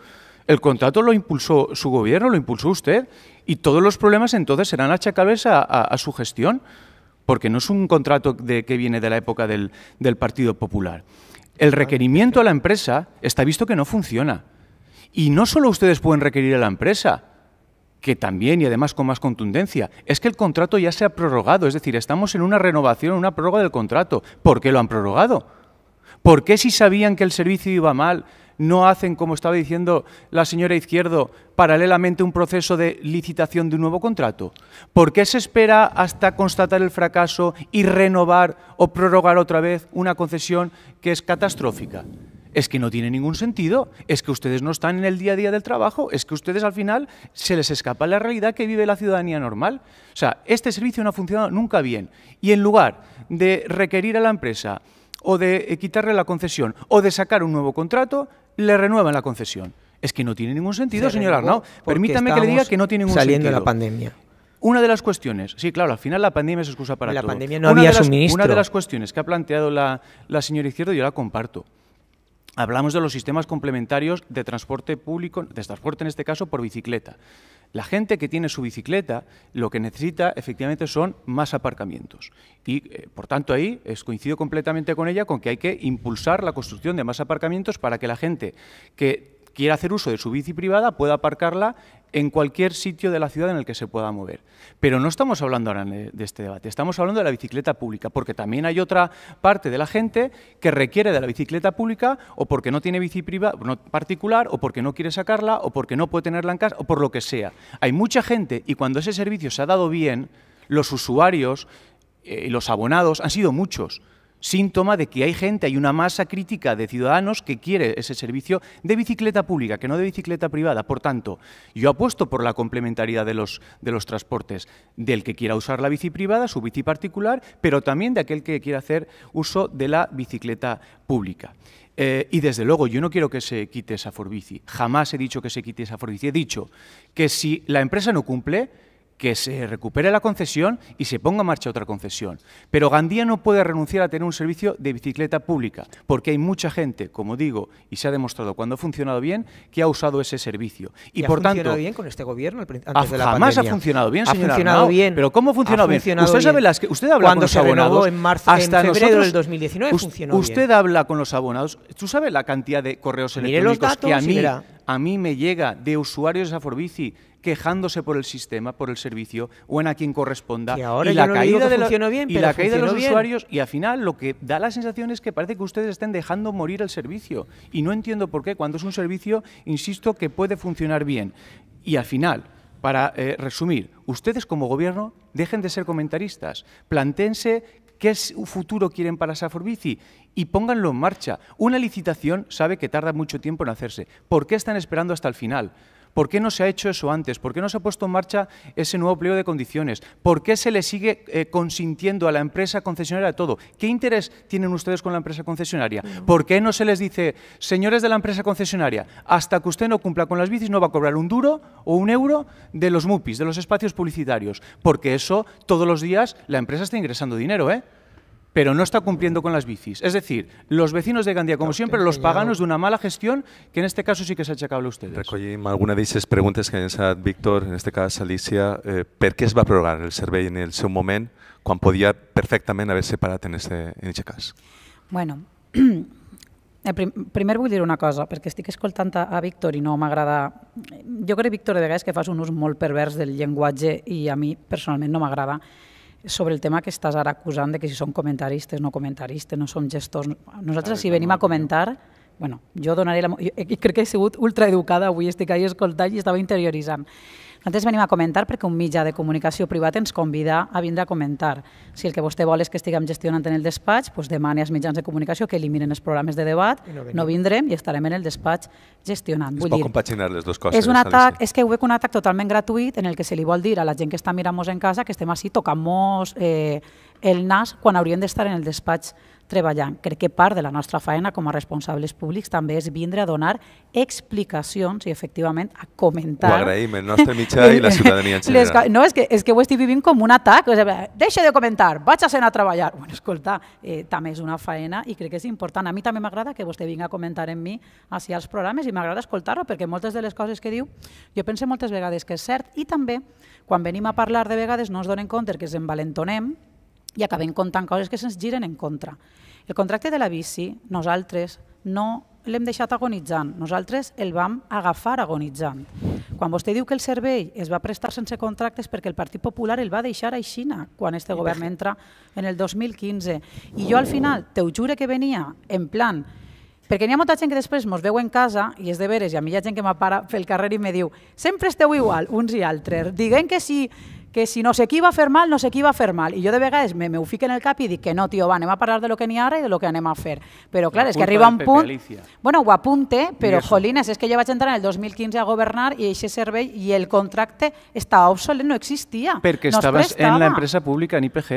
El contrato lo impulsó su gobierno, lo impulsó usted, y todos los problemas entonces serán hacha a, a, su gestión, porque no es un contrato de, que viene de la época del Partido Popular. El requerimiento a la empresa está visto que no funciona. Y no solo ustedes pueden requerir a la empresa, que también y además con más contundencia, es que el contrato ya se ha prorrogado, es decir, estamos en una renovación, una prórroga del contrato. ¿Por qué lo han prorrogado? ¿Por qué si sabían que el servicio iba mal, no hacen, como estaba diciendo la señora Izquierdo, paralelamente un proceso de licitación de un nuevo contrato? ¿Por qué se espera hasta constatar el fracaso y renovar o prorrogar otra vez una concesión que es catastrófica? es que no tiene ningún sentido, es que ustedes no están en el día a día del trabajo, es que ustedes al final se les escapa la realidad que vive la ciudadanía normal. O sea, este servicio no ha funcionado nunca bien. Y en lugar de requerir a la empresa o de eh, quitarle la concesión o de sacar un nuevo contrato, le renuevan la concesión. Es que no tiene ningún sentido, señor Arnaud. Permítame que le diga que no tiene ningún sentido. Saliendo de la pandemia. Una de las cuestiones, sí, claro, al final la pandemia es excusa para todo. La pandemia no había suministro. Una de las cuestiones que ha planteado la, la señora Izquierdo yo la comparto. Hablamos de los sistemas complementarios de transporte público, de transporte en este caso por bicicleta. La gente que tiene su bicicleta lo que necesita efectivamente son más aparcamientos. Y eh, por tanto ahí coincido completamente con ella con que hay que impulsar la construcción de más aparcamientos para que la gente que quiera hacer uso de su bici privada pueda aparcarla en cualquier sitio de la ciudad en el que se pueda mover. Pero no estamos hablando ahora de este debate, estamos hablando de la bicicleta pública, porque también hay otra parte de la gente que requiere de la bicicleta pública o porque no tiene bici particular, o porque no quiere sacarla, o porque no puede tenerla en casa, o por lo que sea. Hay mucha gente y cuando ese servicio se ha dado bien, los usuarios y eh, los abonados han sido muchos síntoma de que hay gente, hay una masa crítica de ciudadanos que quiere ese servicio de bicicleta pública, que no de bicicleta privada. Por tanto, yo apuesto por la complementariedad de los, transportes, del que quiera usar la bici privada, su bici particular, pero también de aquel que quiera hacer uso de la bicicleta pública. Eh, y desde luego, yo no quiero que se quite esa forbici. Jamás he dicho que se quite esa forbici. He dicho que si la empresa no cumple, que se recupere la concesión y se ponga en marcha otra concesión. Pero Gandía no puede renunciar a tener un servicio de bicicleta pública, porque hay mucha gente, como digo, y se ha demostrado cuando ha funcionado bien, que ha usado ese servicio. Y, por ha funcionado bien con este gobierno antes ah, de la jamás ha funcionado bien, Ha funcionado bien. Pero ¿cómo ha funcionado, bien? Usted las que usted habla con los se abonados en marzo, hasta en febrero del 2019 funcionó Usted habla con los abonados. ¿Tú sabes la cantidad de correos electrónicos que a mí, me llega de usuarios de Forbici? quejándose por el sistema, por el servicio o en a quien corresponda. Y, ahora la caída de de los usuarios y al final lo que da la sensación es que parece que ustedes estén dejando morir el servicio y no entiendo por qué cuando es un servicio, insisto, que puede funcionar bien. Y al final, para eh, resumir, ustedes como gobierno dejen de ser comentaristas, plantéense qué futuro quieren para Saforbici y pónganlo en marcha. Una licitación sabe que tarda mucho tiempo en hacerse. ¿Por qué están esperando hasta el final? ¿Por qué no se ha hecho eso antes? ¿Por qué no se ha puesto en marcha ese nuevo pliego de condiciones? ¿Por qué se le sigue eh, consintiendo a la empresa concesionaria todo? ¿Qué interés tienen ustedes con la empresa concesionaria? ¿Por qué no se les dice, señores de la empresa concesionaria, hasta que usted no cumpla con las bicis no va a cobrar un duro o un euro de los MUPIs, de los espacios publicitarios? Porque eso todos los días la empresa está ingresando dinero, ¿eh? pero no está cumpliendo con las bicis. Es decir, los vecinos de Gandía, como no, siempre, los paganos de una mala gestión que en este caso sí que se ha achacado a ustedes. Recollim alguna esas preguntas que ha Víctor, en este caso Alicia, eh, ¿por qué es va a prorrogar el servei en el seu moment quan podia perfectament haver en este, en aquest cas? Bueno, eh, primer vull dir una cosa, perquè estic escoltant a Víctor i no m'agrada... Jo crec, Víctor, de vegades que fas un ús molt pervers del llenguatge i a mi personalment no m'agrada sobre el tema que estàs ara acusant de que si som comentaristes, no comentaristes, no som gestors... Nosaltres, si venim a comentar, bueno, jo donaré la... Jo eh, crec que he sigut ultraeducada avui, estic ahí escoltant i estava interioritzant. Nosaltres venim a comentar perquè un mitjà de comunicació privat ens convida a vindre a comentar. Si el que vostè vol és que estiguem gestionant en el despatx, doncs demani als mitjans de comunicació que eliminen els programes de debat, no, no vindrem i estarem en el despatx gestionant. Es Vull pot compaginar les dues coses. És, un atac, és que ho veig un atac totalment gratuït en el que se li vol dir a la gent que està mirant-nos en casa que estem així tocant-nos eh, el nas quan hauríem d'estar en el despatx treballant. Crec que part de la nostra feina com a responsables públics també és vindre a donar explicacions i, efectivament, a comentar... Ho agraïm, el nostre mitjà i la ciutadania en general. No, és que, és que ho estic vivint com un atac. O sigui, deixa de comentar, vaig a ser a treballar. Bueno, escolta, eh, també és una feina i crec que és important. A mi també m'agrada que vostè vingui a comentar en mi així als programes i m'agrada escoltar-ho perquè moltes de les coses que diu jo penso moltes vegades que és cert i també quan venim a parlar de vegades no ens donen compte que ens envalentonem i acabem contant coses que se'ns giren en contra. El contracte de la bici, nosaltres no l'hem deixat agonitzant, nosaltres el vam agafar agonitzant. Quan vostè diu que el servei es va prestar sense contractes perquè el Partit Popular el va deixar a Xina quan este govern entra en el 2015. I jo al final, te ho jure que venia en plan perquè n'hi ha molta gent que després mos veu en casa i és de veres, i a mi hi ha gent que m'apara pel carrer i me diu sempre esteu igual, uns i altres, diguem que si que si no sé qui va fer mal, no sé qui va fer mal. I jo de vegades me, me ho fique en el cap i dic que no, tio, va, anem a parlar de lo que n'hi ha ara i de lo que anem a fer. Però clar, és que arriba un punt... Alicia. Bueno, ho apunte, però jolines, és que jo vaig entrar en el 2015 a governar i aquest servei i el contracte estava obsolet, no existia. Perquè no estaves en la empresa pública, en IPG.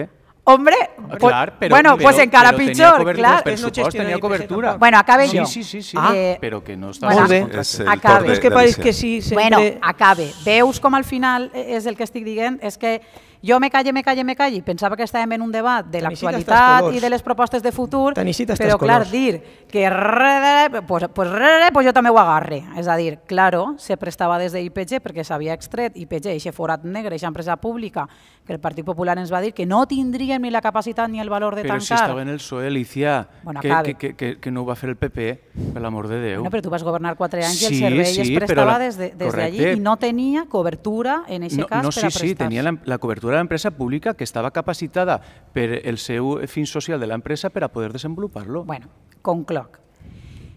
Hombre, ah, pues, claro, pero, bueno, pues en cara pichor, claro. es noche. tenía cobertura. Bueno, acabe sí, Sí, sí, sí. Ah, eh, pero que no está en bé, acabe. Es que parece que sí, sí. Bueno, acabe. Veus como al final es eh, el que estic Es es que Jo me calle, me calle, me calle, pensava que estàvem en un debat de l'actualitat i de les propostes de futur, però clar, dir que pues, pues, pues jo també ho agarre. És a dir, claro, se prestava des d'IPG perquè s'havia extret IPG, eixe forat negre, eixa empresa pública, que el Partit Popular ens va dir que no tindríem ni la capacitat ni el valor de però tancar. Però si estava en el PSOE, Alicia, bueno, que, que, que, que, que no ho va fer el PP, eh, per l'amor de Déu. No, però tu vas governar quatre anys sí, i el servei sí, es prestava des d'allí de, des i no tenia cobertura en aquest no, cas no, sí, per a prestar. Sí, sí, tenia la, la cobertura era l'empresa pública que estava capacitada per el seu fin social de l'empresa per a poder desenvolupar-lo. Bueno, concloc.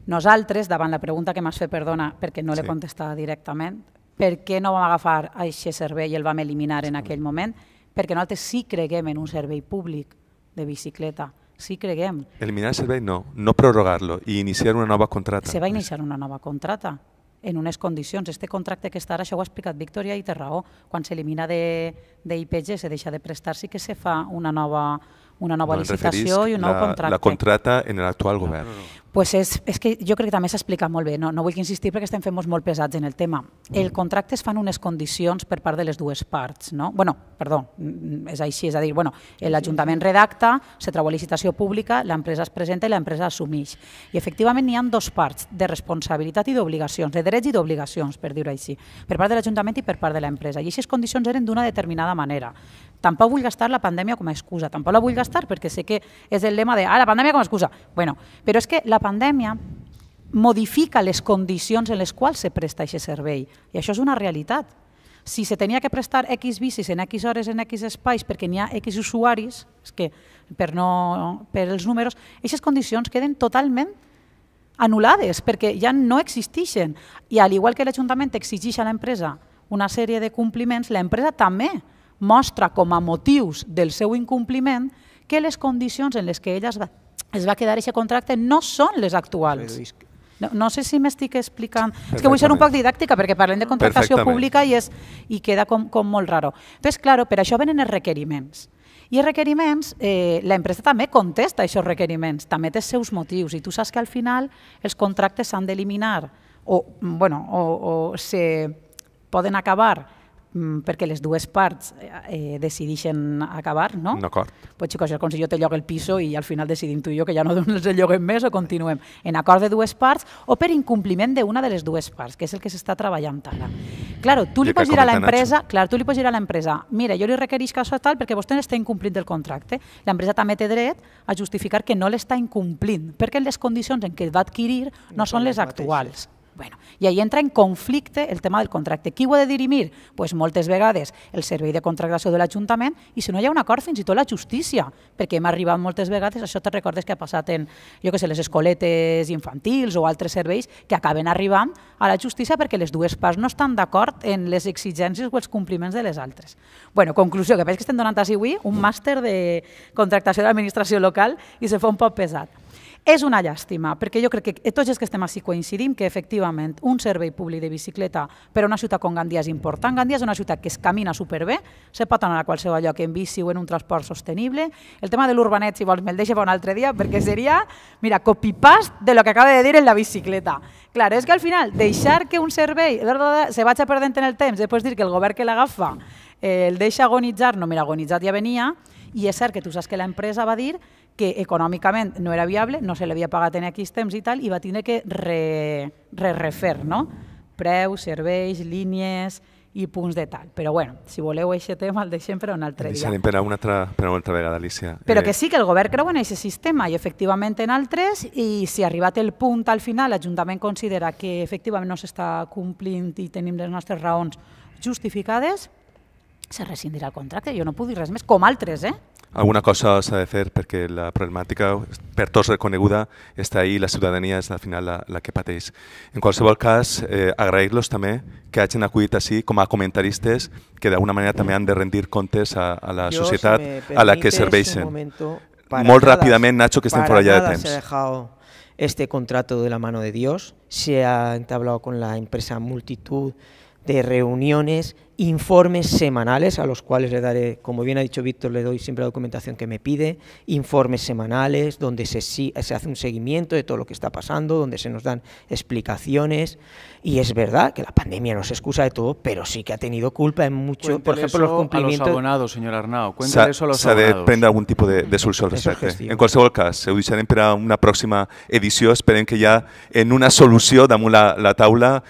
Nosaltres, davant la pregunta que m'has fet, perdona, perquè no l'he contestat directament, per què no vam agafar aquest servei i el vam eliminar en aquell moment? Perquè nosaltres sí creguem en un servei públic de bicicleta, sí creguem. Eliminar el servei no, no prorrogar-lo i iniciar una nova contrata. Se va iniciar una nova contrata en unes condicions. Este contracte que està ara, això ho ha explicat Victòria i té raó, quan s'elimina d'IPG, se deixa de prestar, sí que se fa una nova, una nova no, licitació i un nou contracte. La contrata en l'actual govern. No, no, no. Pues és, és que jo crec que també s'ha explicat molt bé, no, no vull insistir perquè estem fent molt pesats en el tema. El mm. contracte es fan unes condicions per part de les dues parts, no? bueno, perdó, mm, és així, és a dir, bueno, l'Ajuntament redacta, se treu a licitació pública, l'empresa es presenta i l'empresa assumeix. I efectivament n'hi ha dos parts, de responsabilitat i d'obligacions, de drets i d'obligacions, per dir-ho així, per part de l'Ajuntament i per part de l'empresa. I aquestes condicions eren d'una determinada manera. Tampoc vull gastar la pandèmia com a excusa, tampoc la vull gastar perquè sé que és el lema de ah, la pandèmia com a excusa. Bueno, però és que la pandèmia modifica les condicions en les quals se presta aquest servei i això és una realitat. Si se tenia que prestar X bicis en X hores en X espais perquè n'hi ha X usuaris, és que per, no, per els números, aquestes condicions queden totalment anul·lades perquè ja no existeixen. I al igual que l'Ajuntament exigeix a l'empresa una sèrie de compliments, l'empresa també mostra com a motius del seu incompliment que les condicions en les que ella es va, es va quedar aquest contracte no són les actuals. No, no sé si m'estic explicant... És que vull ser un poc didàctica perquè parlem de contractació pública i, és, i queda com, com molt raro. Però és clar, per això venen els requeriments. I els requeriments, eh, l'empresa també contesta aquests requeriments, també té els seus motius, i tu saps que al final els contractes s'han d'eliminar o, bueno, o, o se poden acabar Mm, perquè les dues parts eh, eh decideixen acabar, no? D'acord. Pot com el Consell te llogo el piso i al final decidim tu i jo que ja no ens el lloguem més o continuem en acord de dues parts o per incompliment d'una de les dues parts, que és el que s'està treballant ara. Claro, tu li pots dir a l'empresa, clar, tu li pots dir a l'empresa, mira, jo li requereix que això tal perquè vostè està incomplint el contracte. L'empresa també té dret a justificar que no l'està incomplint, perquè les condicions en què va adquirir no, no són les actuals. Bueno, I ahí entra en conflicte el tema del contracte. Qui ho ha de dirimir? Pues moltes vegades el servei de contractació de l'Ajuntament i si no hi ha un acord fins i tot la justícia, perquè hem arribat moltes vegades, això te recordes que ha passat en jo que sé, les escoletes infantils o altres serveis que acaben arribant a la justícia perquè les dues parts no estan d'acord en les exigències o els compliments de les altres. Bueno, conclusió, que veig que estem donant així avui un màster de contractació de l'administració local i se fa un poc pesat. És una llàstima, perquè jo crec que tots els que estem així coincidim que efectivament un servei públic de bicicleta per a una ciutat com Gandia és important. Gandia és una ciutat que es camina superbé, se pot anar a qualsevol lloc en bici o en un transport sostenible. El tema de l'urbanet, si vols, me'l deixa per un altre dia, perquè seria, mira, copy-past de lo que acaba de dir en la bicicleta. Clar, és que al final deixar que un servei se vagi perdent en el temps, després dir que el govern que l'agafa eh, el deixa agonitzar, no, mira, agonitzat ja venia, i és cert que tu saps que l'empresa va dir que econòmicament no era viable, no se l'havia pagat en aquells temps i tal, i va tindre que re, re refer, no? Preus, serveis, línies i punts de tal. Però bueno, si voleu aquest tema el deixem per un altre deixarem dia. Per una altra, per una altra vegada, Alicia. Però eh... que sí, que el govern creu en aquest sistema i efectivament en altres i si ha arribat el punt al final l'Ajuntament considera que efectivament no s'està complint i tenim les nostres raons justificades, se rescindirà el contracte, jo no puc dir res més, com altres, eh? Alguna cosa s'ha de fer perquè la problemàtica, per tots reconeguda, està ahí i la ciutadania és al final la, la que pateix. En qualsevol cas, eh, agrair-los també que hagin acudit així com a comentaristes que d'alguna manera també han de rendir comptes a, a la jo, societat si a la que serveixen. Molt ràpidament, Nacho, que estem fora ja de temps. este contrato de la mano de Dios, se ha entablado con la empresa multitud de reuniones, informes semanales, a los cuales le daré, como bien ha dicho Víctor, le doy siempre la documentación que me pide, informes semanales donde se, se hace un seguimiento de todo lo que está pasando, donde se nos dan explicaciones, Y es verdad que la pandemia no se excusa de todo, pero sí que ha tenido culpa en mucho, Cuéntale por ejemplo, los cumplimientos... a los abonados, señor Arnau. Cuéntale eso a los abonados. S'ha de algún tipo de, de solución al respecte. ¿eh? En cualquier caso, se deixarem per una próxima edición. Esperen que ya en una solución, damos la, la taula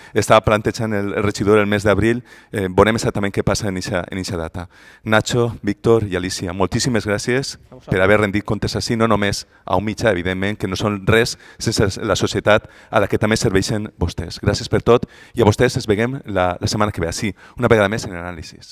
plantecha en el regidor el mes de abril. Eh, veurem también qué pasa en esa, en esa data. Nacho, Víctor y Alicia, moltíssimes gràcies per haver rendit comptes así, no només a un mitjà, evidentment, que no són res sense la societat a la que també serveixen vostès. Gràcies per per tot i a vostès ens veiem la, la setmana que ve, així, una vegada més en l'anàlisi.